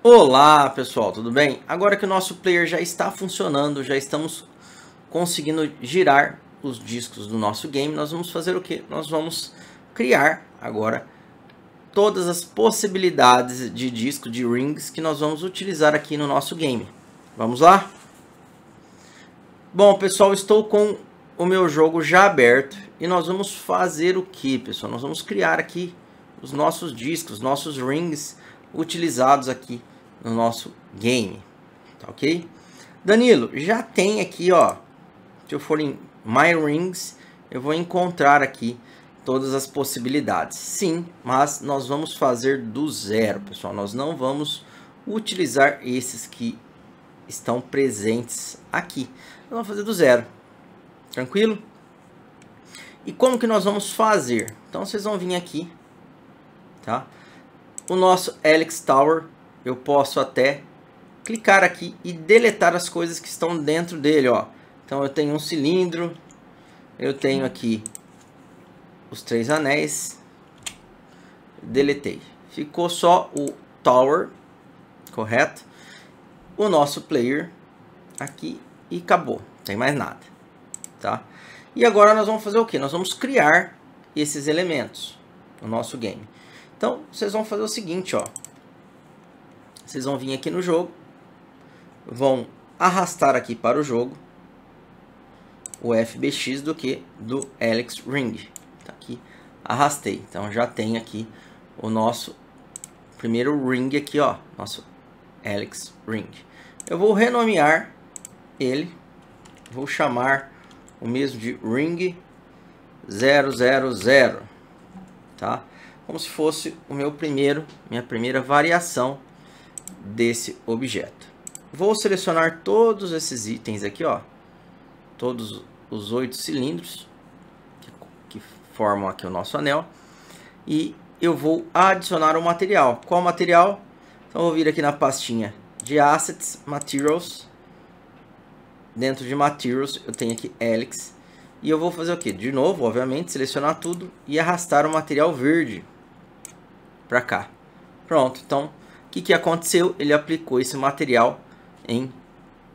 Olá pessoal, tudo bem? Agora que o nosso player já está funcionando, já estamos conseguindo girar os discos do nosso game, nós vamos fazer o que? Nós vamos criar agora todas as possibilidades de disco, de rings que nós vamos utilizar aqui no nosso game. Vamos lá? Bom pessoal, estou com o meu jogo já aberto e nós vamos fazer o que pessoal? Nós vamos criar aqui os nossos discos, nossos rings utilizados aqui no nosso game, tá ok? Danilo, já tem aqui, ó, se eu for em My Rings, eu vou encontrar aqui todas as possibilidades. Sim, mas nós vamos fazer do zero, pessoal. Nós não vamos utilizar esses que estão presentes aqui. Nós vamos fazer do zero. Tranquilo? E como que nós vamos fazer? Então, vocês vão vir aqui, tá? o nosso Alex Tower, eu posso até clicar aqui e deletar as coisas que estão dentro dele, ó. Então eu tenho um cilindro, eu tenho aqui os três anéis, deletei. Ficou só o tower, correto? O nosso player aqui e acabou, não tem mais nada, tá? E agora nós vamos fazer o que? Nós vamos criar esses elementos no nosso game. Então, vocês vão fazer o seguinte, ó. Vocês vão vir aqui no jogo, vão arrastar aqui para o jogo o FBX do que do Alex Ring. Tá aqui, arrastei. Então já tem aqui o nosso primeiro ring aqui, ó, nosso Alex Ring. Eu vou renomear ele, vou chamar o mesmo de ring 000, tá? como se fosse o meu primeiro, minha primeira variação desse objeto. Vou selecionar todos esses itens aqui, ó, todos os oito cilindros que, que formam aqui o nosso anel e eu vou adicionar o um material. Qual material? Então vou vir aqui na pastinha de Assets, Materials. Dentro de Materials eu tenho aqui Helix. E eu vou fazer o que? De novo, obviamente, selecionar tudo e arrastar o material verde para cá. Pronto, então o que, que aconteceu? Ele aplicou esse material em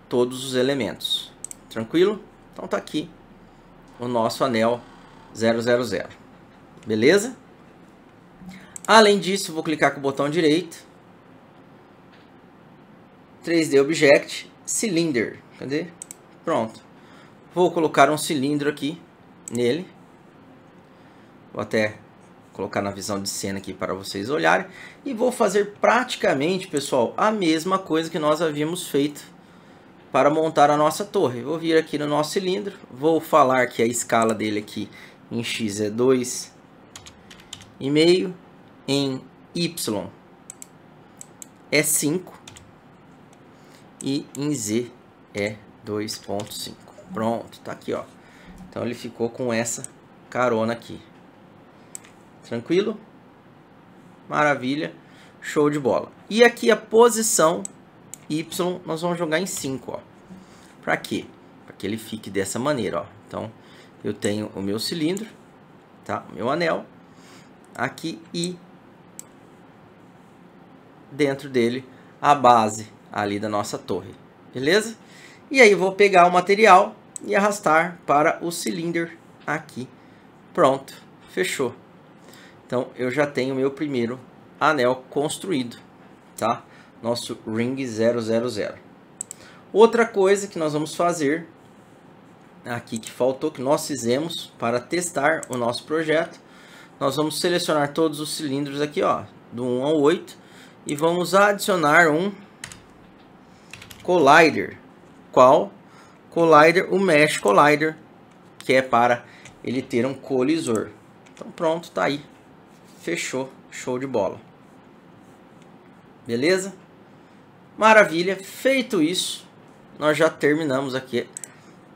todos os elementos. Tranquilo? Então tá aqui o nosso anel 000. Beleza? Além disso, vou clicar com o botão direito. 3D Object, Cylinder. Cadê? Pronto. Vou colocar um cilindro aqui nele. Vou até colocar na visão de cena aqui para vocês olharem. E vou fazer praticamente, pessoal, a mesma coisa que nós havíamos feito para montar a nossa torre. Vou vir aqui no nosso cilindro, vou falar que a escala dele aqui em X é 2,5, e meio, em Y é 5 e em Z é 2.5. Pronto, tá aqui, ó. Então ele ficou com essa carona aqui. Tranquilo? Maravilha. Show de bola. E aqui a posição Y nós vamos jogar em 5, ó. Pra quê? Pra que ele fique dessa maneira, ó. Então, eu tenho o meu cilindro, tá? O meu anel aqui e dentro dele a base ali da nossa torre, beleza? E aí vou pegar o material e arrastar para o cilindro aqui. Pronto, fechou. Então eu já tenho meu primeiro anel construído, tá? Nosso ring 000. Outra coisa que nós vamos fazer aqui que faltou, que nós fizemos para testar o nosso projeto, nós vamos selecionar todos os cilindros aqui, ó, do 1 ao 8 e vamos adicionar um collider. Qual? Collider, o mesh collider, que é para ele ter um colisor. Então pronto, tá aí Fechou. Show de bola. Beleza? Maravilha. Feito isso, nós já terminamos aqui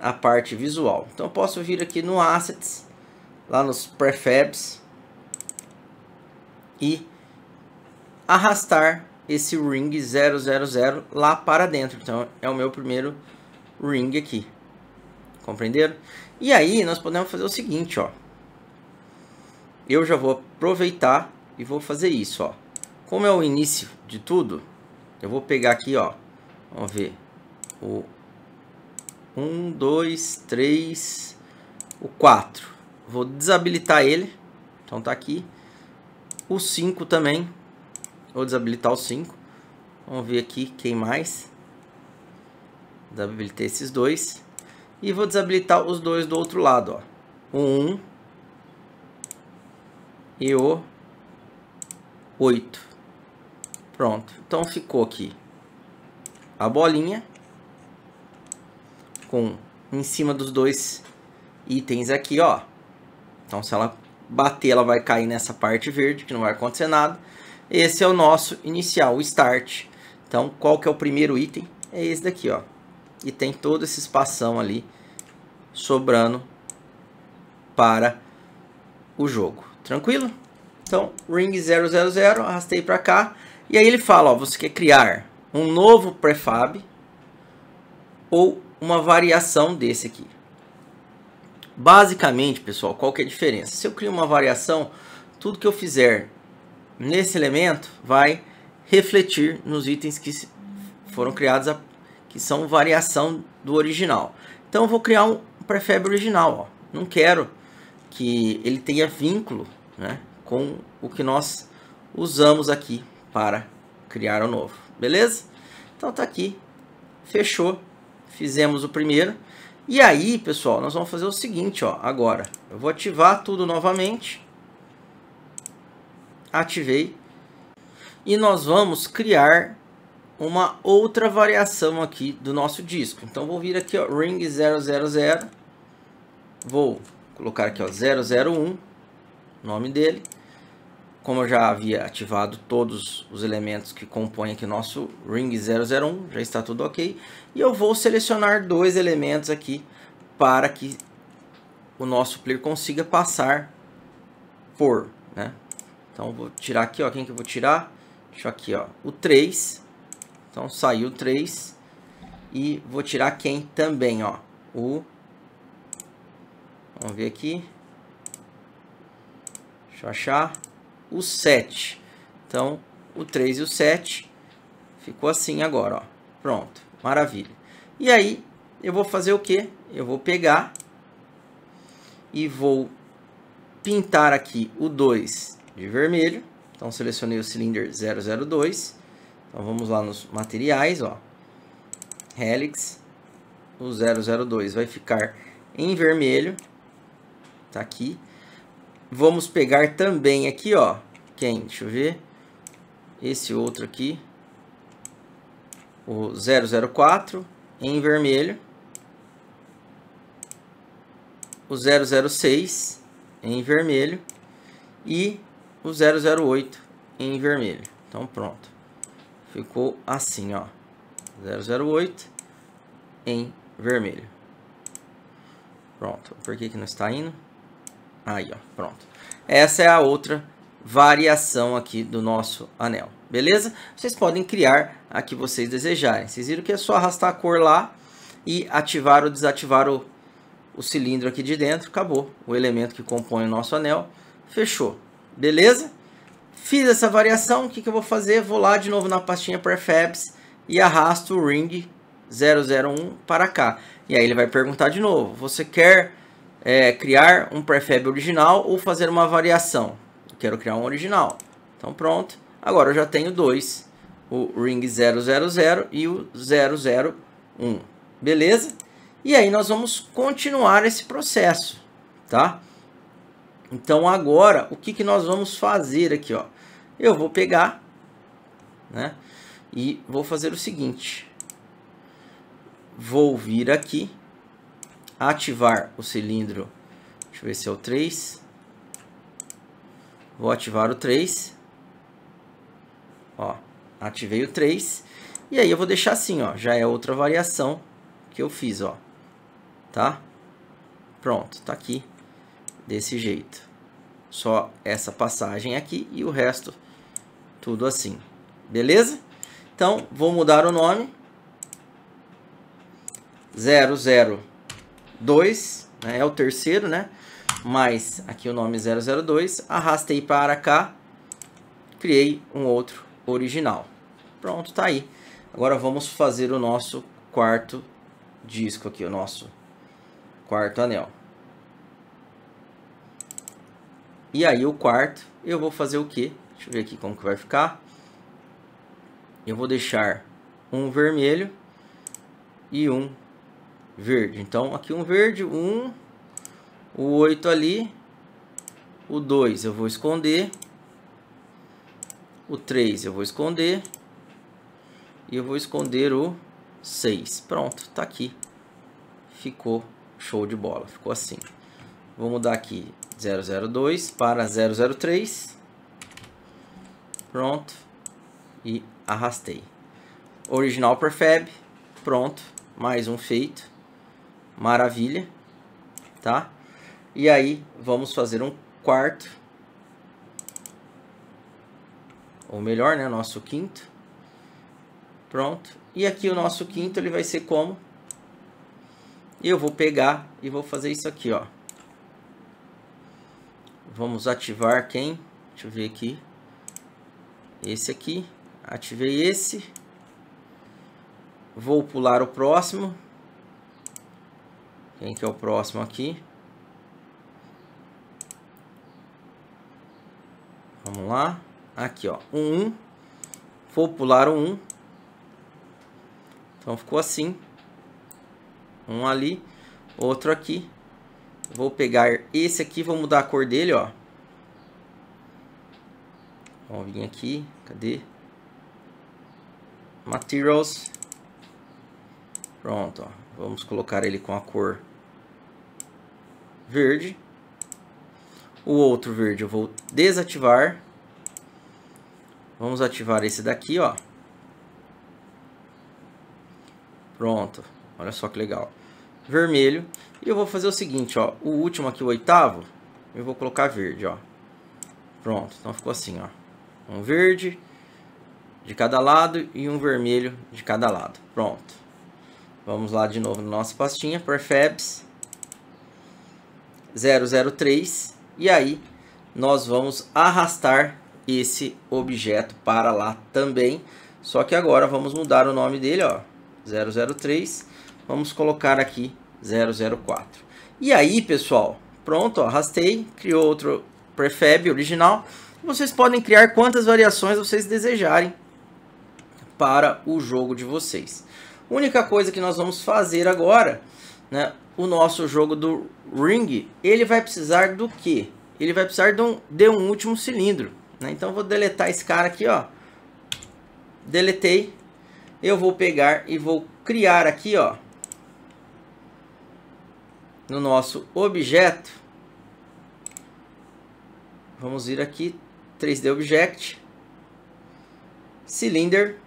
a parte visual. Então, posso vir aqui no Assets, lá nos Prefabs, e arrastar esse ring 000 lá para dentro. Então, é o meu primeiro ring aqui. Compreenderam? E aí, nós podemos fazer o seguinte, ó eu já vou aproveitar e vou fazer isso, ó. Como é o início de tudo, eu vou pegar aqui, ó. Vamos ver. O 1, 2, 3, o 4. Vou desabilitar ele. Então tá aqui. O 5 também. Vou desabilitar o 5. Vamos ver aqui quem mais. Desabilitei esses dois. E vou desabilitar os dois do outro lado, ó. O 1 e o 8. Pronto. Então ficou aqui a bolinha com em cima dos dois itens aqui, ó. Então se ela bater, ela vai cair nessa parte verde, que não vai acontecer nada. Esse é o nosso inicial, o start. Então, qual que é o primeiro item? É esse daqui, ó. E tem todo esse espação ali sobrando para o jogo. Tranquilo? Então, ring 000, arrastei para cá. E aí ele fala, ó, você quer criar um novo prefab ou uma variação desse aqui. Basicamente, pessoal, qual que é a diferença? Se eu crio uma variação, tudo que eu fizer nesse elemento vai refletir nos itens que foram criados, a, que são variação do original. Então, eu vou criar um prefab original. Ó. Não quero que ele tenha vínculo né, com o que nós usamos aqui para criar o novo, beleza? Então tá aqui, fechou, fizemos o primeiro. E aí, pessoal, nós vamos fazer o seguinte, ó, agora. Eu vou ativar tudo novamente. Ativei. E nós vamos criar uma outra variação aqui do nosso disco. Então, vou vir aqui, ó, ring 000. Vou colocar aqui, ó, 001 nome dele. Como eu já havia ativado todos os elementos que compõem aqui nosso ring 001, já está tudo ok. E eu vou selecionar dois elementos aqui para que o nosso player consiga passar por, né? Então vou tirar aqui, ó, quem que eu vou tirar? Deixa aqui, ó, o 3. Então saiu o 3 e vou tirar quem também, ó, o Vamos ver aqui, Deixa eu achar. O 7. Então, o 3 e o 7 ficou assim agora, ó. Pronto, maravilha. E aí, eu vou fazer o quê? Eu vou pegar e vou pintar aqui o 2 de vermelho. Então, selecionei o cylinder 002. Então, vamos lá nos materiais, ó. Helix. O 002 vai ficar em vermelho. Tá aqui. Vamos pegar também aqui, ó. Quem? Deixa eu ver. Esse outro aqui. O 004 em vermelho. O 006 em vermelho. E o 008 em vermelho. Então pronto. Ficou assim, ó. 008 em vermelho. Pronto. Por que, que não está indo? Aí, ó, pronto. Essa é a outra variação aqui do nosso anel, beleza? Vocês podem criar a que vocês desejarem. Vocês viram que é só arrastar a cor lá e ativar ou desativar o, o cilindro aqui de dentro. Acabou o elemento que compõe o nosso anel. Fechou, beleza? Fiz essa variação, o que, que eu vou fazer? Vou lá de novo na pastinha Prefabs e arrasto o ring 001 para cá. E aí ele vai perguntar de novo, você quer é, criar um prefab original ou fazer uma variação. Eu quero criar um original. Então pronto. Agora eu já tenho dois. O ring 000 e o 001. Beleza? E aí nós vamos continuar esse processo. Tá? Então agora, o que, que nós vamos fazer aqui? Ó? Eu vou pegar né, e vou fazer o seguinte. Vou vir aqui ativar o cilindro. Deixa eu ver se é o 3. Vou ativar o 3. Ó, ativei o 3. E aí eu vou deixar assim, ó. Já é outra variação que eu fiz, ó. Tá? Pronto, tá aqui. Desse jeito. Só essa passagem aqui e o resto tudo assim. Beleza? Então, vou mudar o nome. 00 2, né? é o terceiro, né? Mais aqui o nome 002, arrastei para cá, criei um outro original. Pronto, tá aí. Agora vamos fazer o nosso quarto disco aqui, o nosso quarto anel. E aí o quarto, eu vou fazer o quê? Deixa eu ver aqui como que vai ficar. Eu vou deixar um vermelho e um verde. Então, aqui um verde, um, o 8 ali, o 2 eu vou esconder, o 3 eu vou esconder, e eu vou esconder o 6. Pronto, tá aqui. Ficou show de bola, ficou assim. Vou mudar aqui 002 para 003. Pronto. E arrastei. Original prefab, pronto. Mais um feito. Maravilha, tá? E aí, vamos fazer um quarto. Ou melhor, né? Nosso quinto. Pronto. E aqui o nosso quinto, ele vai ser como? Eu vou pegar e vou fazer isso aqui, ó. Vamos ativar quem? Deixa eu ver aqui. Esse aqui. Ativei esse. Vou pular o próximo. Quem que é o próximo aqui? Vamos lá. Aqui, ó. Um Um. Vou pular o um Um. Então ficou assim. Um ali. Outro aqui. Vou pegar esse aqui. Vou mudar a cor dele, ó. Vamos vir aqui. Cadê? Materials. Pronto, ó. Vamos colocar ele com a cor verde. O outro verde eu vou desativar. Vamos ativar esse daqui, ó. Pronto. Olha só que legal. Vermelho. E eu vou fazer o seguinte, ó. O último aqui, o oitavo, eu vou colocar verde, ó. Pronto. Então ficou assim, ó. Um verde de cada lado e um vermelho de cada lado. Pronto. Vamos lá de novo na nossa pastinha, Prefabs. 003 e aí nós vamos arrastar esse objeto para lá também. Só que agora vamos mudar o nome dele, ó, 003, vamos colocar aqui 004. E aí, pessoal, pronto, ó, arrastei, criou outro prefab original. Vocês podem criar quantas variações vocês desejarem para o jogo de vocês. Única coisa que nós vamos fazer agora, né, o nosso jogo do ring, ele vai precisar do que? Ele vai precisar de um, de um último cilindro. Né? Então vou deletar esse cara aqui, ó. Deletei. Eu vou pegar e vou criar aqui, ó. No nosso objeto. Vamos ir aqui, 3D Object. Cylinder.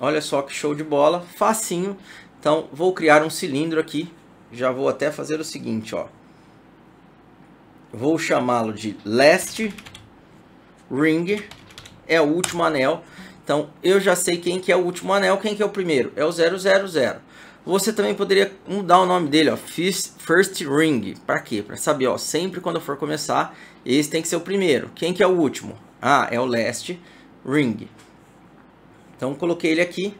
Olha só que show de bola, facinho. Então, vou criar um cilindro aqui. Já vou até fazer o seguinte, ó. Vou chamá-lo de last ring. É o último anel. Então, eu já sei quem que é o último anel, quem que é o primeiro. É o 000. Você também poderia mudar o nome dele, ó, First Ring. Para quê? Para saber, ó, sempre quando eu for começar, esse tem que ser o primeiro. Quem que é o último? Ah, é o Last Ring. Então, coloquei ele aqui.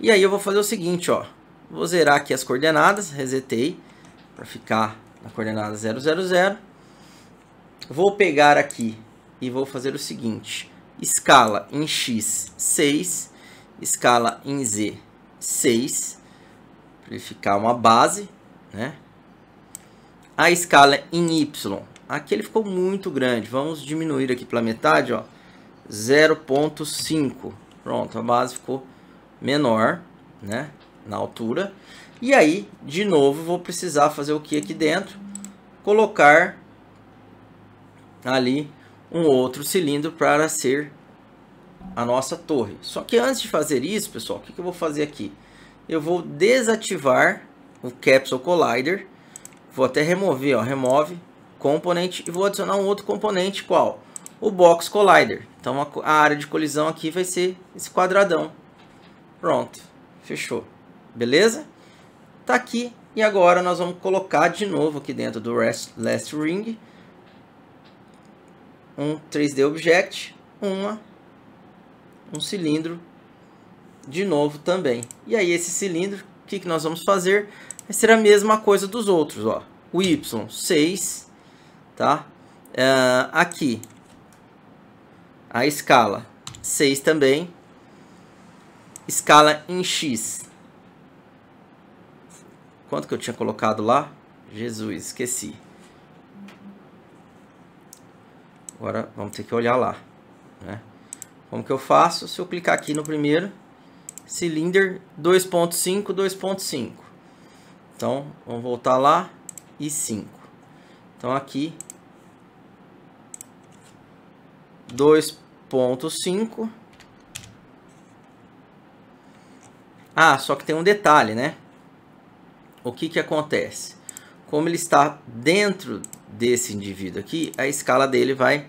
E aí eu vou fazer o seguinte, ó. Vou zerar aqui as coordenadas, resetei para ficar na coordenada 000. Vou pegar aqui e vou fazer o seguinte. Escala em X, 6. Escala em Z, 6. Para ele ficar uma base, né? A escala em Y. Aqui ele ficou muito grande. Vamos diminuir aqui pela metade, ó. 0.5. Pronto, a base ficou menor, né? na altura. E aí, de novo, vou precisar fazer o que aqui dentro? Colocar ali um outro cilindro para ser a nossa torre. Só que antes de fazer isso, pessoal, o que, eu vou fazer aqui? Eu vou desativar o Capsule Collider. Vou até remover, ó, remove componente e vou adicionar um outro componente, qual? O Box Collider. Então a área de colisão aqui vai ser esse quadradão. Pronto, fechou beleza? Tá aqui e agora nós vamos colocar de novo aqui dentro do rest, last ring um 3D object, uma um cilindro de novo também. E aí esse cilindro, o que, que nós vamos fazer? Vai ser a mesma coisa dos outros, ó. O Y, 6, tá? Uh, aqui, a escala, 6 também. Escala em X, Quanto que eu tinha colocado lá? Jesus, esqueci. Agora vamos ter que olhar lá. Né? Como que eu faço? Se eu clicar aqui no primeiro, cylinder 2.5, 2.5. Então, vamos voltar lá e 5. Então, aqui 2.5. Ah, só que tem um detalhe, né? o que, que acontece? Como ele está dentro desse indivíduo aqui, a escala dele vai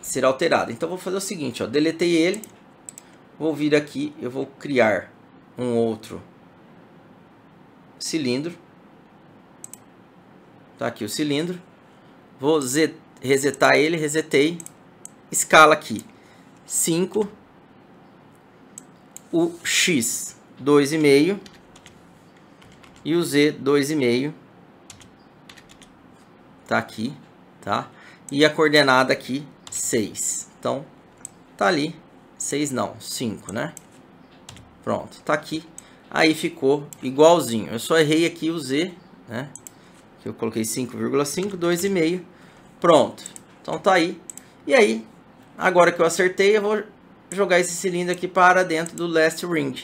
ser alterada. Então, vou fazer o seguinte, ó, deletei ele, vou vir aqui, eu vou criar um outro cilindro. Tá aqui o cilindro. Vou resetar ele, resetei. Escala aqui. 5. O X, 2,5. E o Z, 2,5. Tá aqui, tá? E a coordenada aqui, 6. Então, tá ali. 6 não, 5, né? Pronto, tá aqui. Aí ficou igualzinho. Eu só errei aqui o Z, né? Que eu coloquei 5,5, 2,5. Pronto. Então tá aí. E aí, agora que eu acertei, eu vou jogar esse cilindro aqui para dentro do last ring.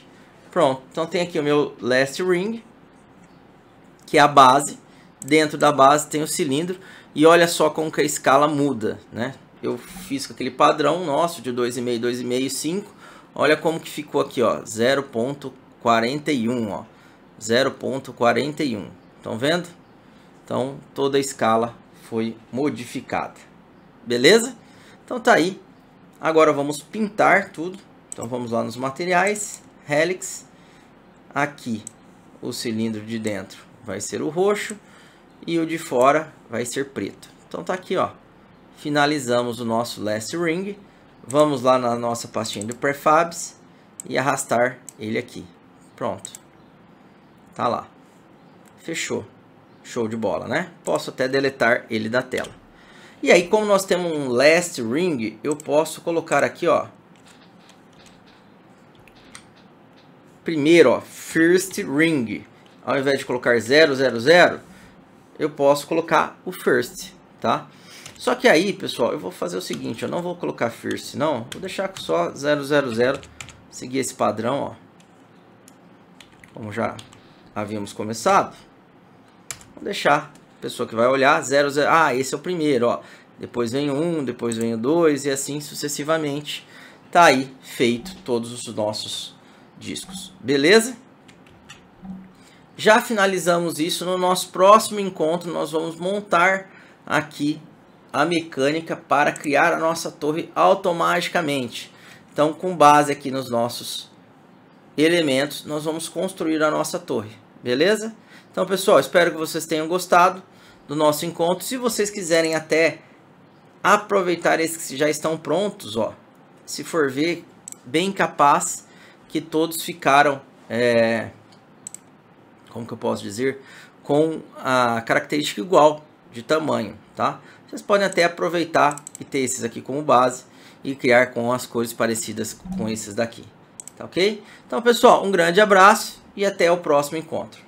Pronto. Então tem aqui o meu last ring que é a base. Dentro da base tem o cilindro e olha só como que a escala muda, né? Eu fiz com aquele padrão nosso de 2,5, 2,5, 5. Olha como que ficou aqui, ó, 0.41, ó. 0.41. Estão vendo? Então, toda a escala foi modificada. Beleza? Então tá aí. Agora vamos pintar tudo. Então vamos lá nos materiais, helix, aqui o cilindro de dentro vai ser o roxo e o de fora vai ser preto. Então tá aqui, ó. Finalizamos o nosso last ring. Vamos lá na nossa pastinha do prefabs e arrastar ele aqui. Pronto. Tá lá. Fechou. Show de bola, né? Posso até deletar ele da tela. E aí, como nós temos um last ring, eu posso colocar aqui, ó. Primeiro, ó, first ring ao invés de colocar 000, eu posso colocar o first, tá? Só que aí, pessoal, eu vou fazer o seguinte, eu não vou colocar first, não. Vou deixar só 000, seguir esse padrão, ó. Como já havíamos começado. Vou deixar a pessoa que vai olhar 00, ah, esse é o primeiro, ó. Depois vem o 1, um, depois vem o 2 e assim sucessivamente. Tá aí feito todos os nossos discos. Beleza? Já finalizamos isso. No nosso próximo encontro, nós vamos montar aqui a mecânica para criar a nossa torre automaticamente. Então, com base aqui nos nossos elementos, nós vamos construir a nossa torre. Beleza? Então, pessoal, espero que vocês tenham gostado do nosso encontro. Se vocês quiserem até aproveitar esses que já estão prontos, ó, se for ver, bem capaz que todos ficaram... É como que eu posso dizer, com a característica igual de tamanho, tá? Vocês podem até aproveitar e ter esses aqui como base e criar com as cores parecidas com esses daqui, tá ok? Então, pessoal, um grande abraço e até o próximo encontro.